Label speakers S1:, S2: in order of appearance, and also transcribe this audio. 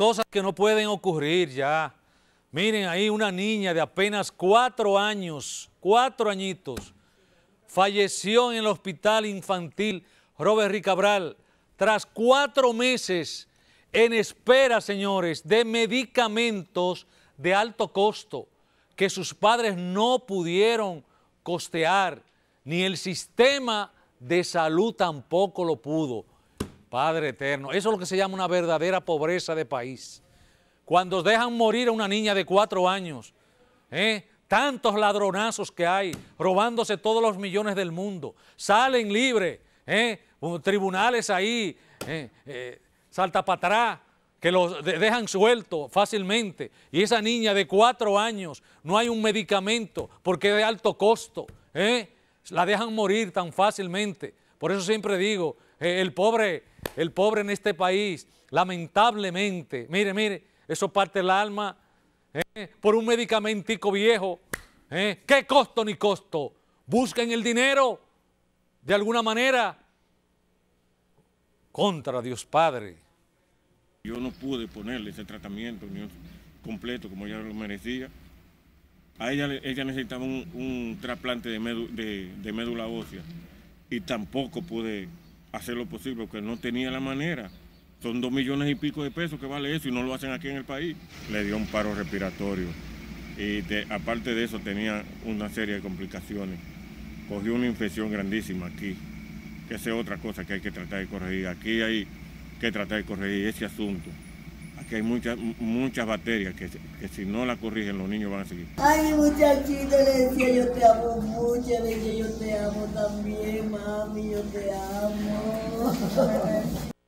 S1: cosas que no pueden ocurrir ya. Miren ahí una niña de apenas cuatro años, cuatro añitos, falleció en el hospital infantil Robert Ricabral tras cuatro meses en espera, señores, de medicamentos de alto costo que sus padres no pudieron costear, ni el sistema de salud tampoco lo pudo. Padre eterno, eso es lo que se llama una verdadera pobreza de país. Cuando dejan morir a una niña de cuatro años, ¿eh? tantos ladronazos que hay, robándose todos los millones del mundo, salen libres, ¿eh? tribunales ahí, ¿eh? salta para atrás, que los dejan suelto fácilmente. Y esa niña de cuatro años, no hay un medicamento porque es de alto costo, la dejan morir tan fácilmente. Por eso siempre digo, eh, el pobre, el pobre en este país, lamentablemente, mire, mire, eso parte el alma eh, por un medicamentico viejo. Eh, ¿Qué costo ni costo? Busquen el dinero de alguna manera contra Dios Padre. Yo no pude
S2: ponerle ese tratamiento completo como ella lo merecía. A ella, ella necesitaba un, trasplante de, de médula ósea y tampoco pude hacer lo posible porque no tenía la manera. Son dos millones y pico de pesos que vale eso y no lo hacen aquí en el país. Le dio un paro respiratorio y aparte de eso tenía una serie de complicaciones. Cogió una infección grandísima aquí, que es otra cosa que hay que tratar de corregir. Aquí hay que tratar de corregir ese asunto que hay muchas muchas bacterias que, si no la corrigen los niños van a seguir. Ay, muchachito, le decía yo te amo mucho, le decía yo te amo también, mami, yo te amo.